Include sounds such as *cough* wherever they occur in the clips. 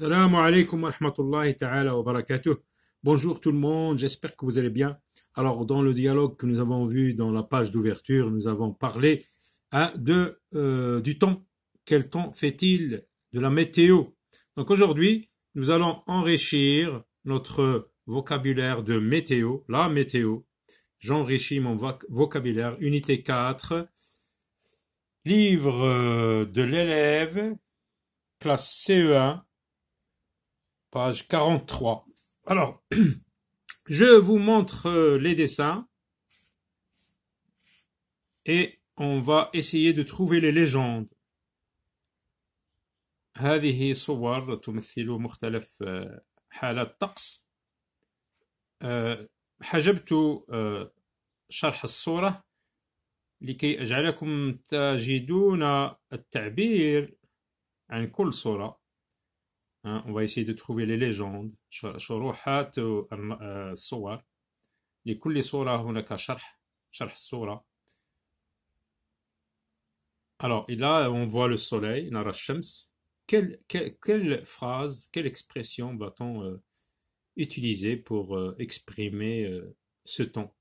Salam Bonjour tout le monde, j'espère que vous allez bien. Alors, dans le dialogue que nous avons vu dans la page d'ouverture, nous avons parlé hein, de, euh, du temps. Quel temps fait-il De la météo. Donc aujourd'hui, nous allons enrichir notre vocabulaire de météo, la météo. J'enrichis mon vocabulaire, unité 4, livre euh, de l'élève, classe CE1, page 43. Alors, je vous montre les dessins et on va essayer de trouver les légendes. هذه صور تمثل مختلف حالات الطقس حجبت شرح الصورة لكي أجعلكم تجدون التعبير عن كل صورة Hein, on va essayer de trouver les légendes. Euh, euh, Alors, là, on voit le soleil, Quelle, quelle, phrase, quelle expression va-t-on euh, utiliser pour exprimer ce temps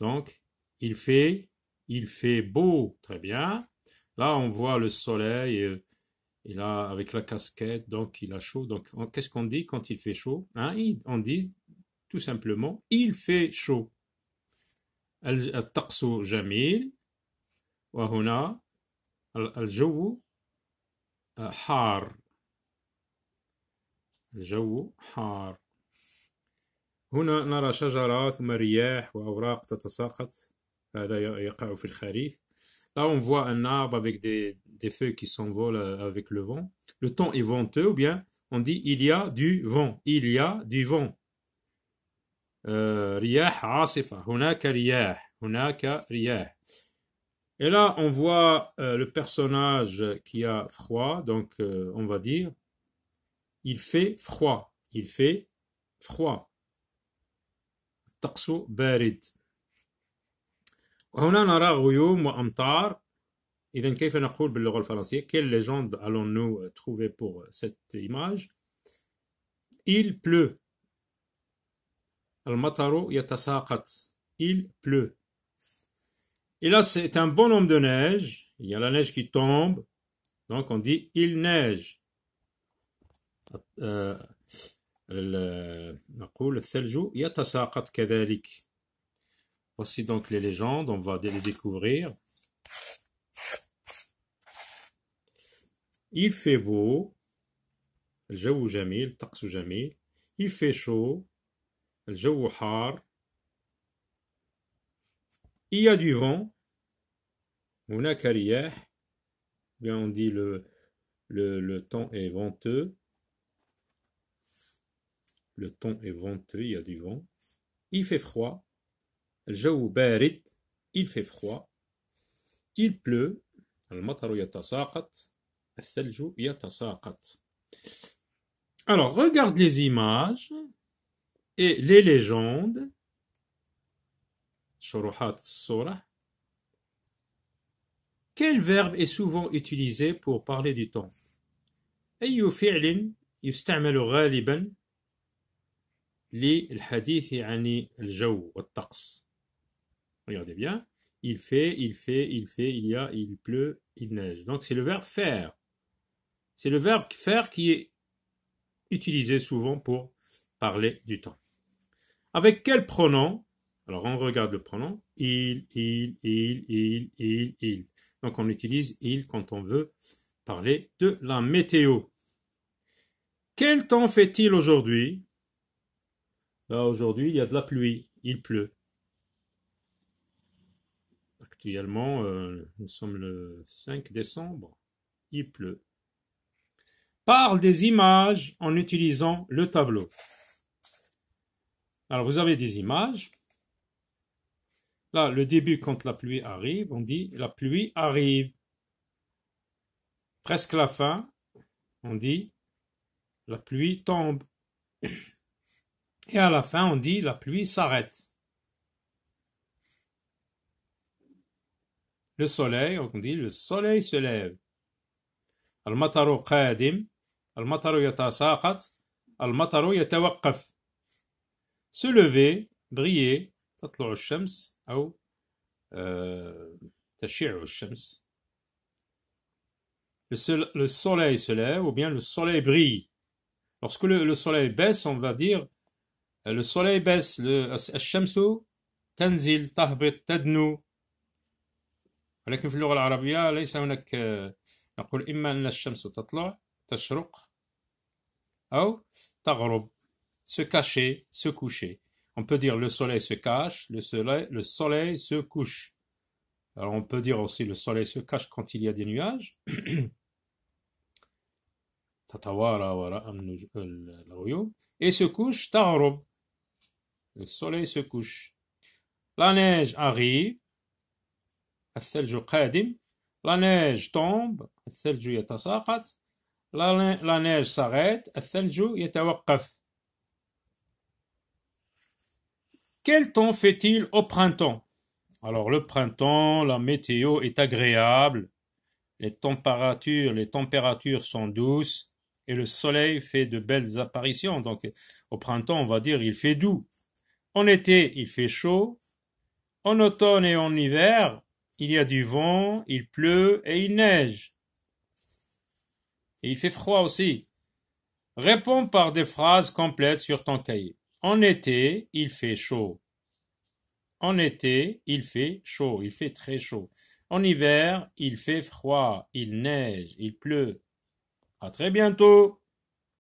Donc, il fait, il fait beau, très bien. Là, on voit le soleil il a, avec la casquette donc il a chaud donc qu'est-ce qu'on dit quand il fait chaud hein? on dit tout simplement il fait chaud le temps est beau et là le temps est chaud le temps est chaud ici on voit des arbres des vents et des feuilles qui tombent c'est ça qui dans le automne Là, on voit un arbre avec des, des feuilles qui s'envolent euh, avec le vent. Le temps est venteux, ou bien on dit il y a du vent, il y a du vent. Euh, Et là, on voit euh, le personnage qui a froid, donc on va dire il fait froid, il fait froid. taxo barid. On a narré huyou mo amtar. Et donc, comment on parle le rôle français? Quelle légende allons-nous trouver pour cette image? Il pleut. Al mataro yatsaqaqts. Il pleut. Et là, c'est un bon nombre de neige. Il y a la neige qui tombe. Donc, on dit il neige. Al euh, nqoul thelju yatsaqaqts kadalik. Voici donc les légendes, on va les découvrir. Il fait beau, il fait chaud il y a du vent eh bien on dit le, le, le temps est venteux le temps est venteux il y a du vent il fait froid الجو بارد il fait froid il pleut المطر يتساقط الثلج يتساقط alors regarde les images et les légendes شروحات الصورة quel verbe est souvent utilisé pour parler du temps أي فعل يستعمل غالبا للحديث عن الجو والطقس Regardez bien. Il fait, il fait, il fait, il y a, il pleut, il neige. Donc c'est le verbe faire. C'est le verbe faire qui est utilisé souvent pour parler du temps. Avec quel pronom Alors on regarde le pronom. Il, il, il, il, il, il. Donc on utilise il quand on veut parler de la météo. Quel temps fait-il aujourd'hui ben, Aujourd'hui, il y a de la pluie, il pleut. Actuellement, euh, nous sommes le 5 décembre. Il pleut. Parle des images en utilisant le tableau. Alors, vous avez des images. Là, le début, quand la pluie arrive, on dit la pluie arrive. Presque la fin, on dit la pluie tombe. Et à la fin, on dit la pluie s'arrête. Le soleil, on dit le soleil se lève. al-mataru yatasaqat, al-mataru يتوقف se lever briller تطلع ou tashir la الشمس le soleil se lève ou bien le soleil brille. Lorsque le, soleil baisse, on va dire euh, le soleil baisse, le shamsu tanzil, tahbit, tadnu, ولكن في ليس هناك نقول الشمس تطلع تشرق تغرب se cacher se coucher on peut dire le soleil se cache le soleil le soleil se couche alors on peut dire aussi le soleil se cache quand il y a des nuages *clears throat* et se couche le soleil se couche la neige arrive la neige tombe, la neige s'arrête Quel temps fait-il au printemps Alors le printemps, la météo est agréable, les températures, les températures sont douces et le soleil fait de belles apparitions. Donc au printemps, on va dire il fait doux. En été, il fait chaud. En automne et en hiver, il y a du vent, il pleut et il neige. Et il fait froid aussi. Réponds par des phrases complètes sur ton cahier. En été, il fait chaud. En été, il fait chaud, il fait très chaud. En hiver, il fait froid, il neige, il pleut. À très bientôt!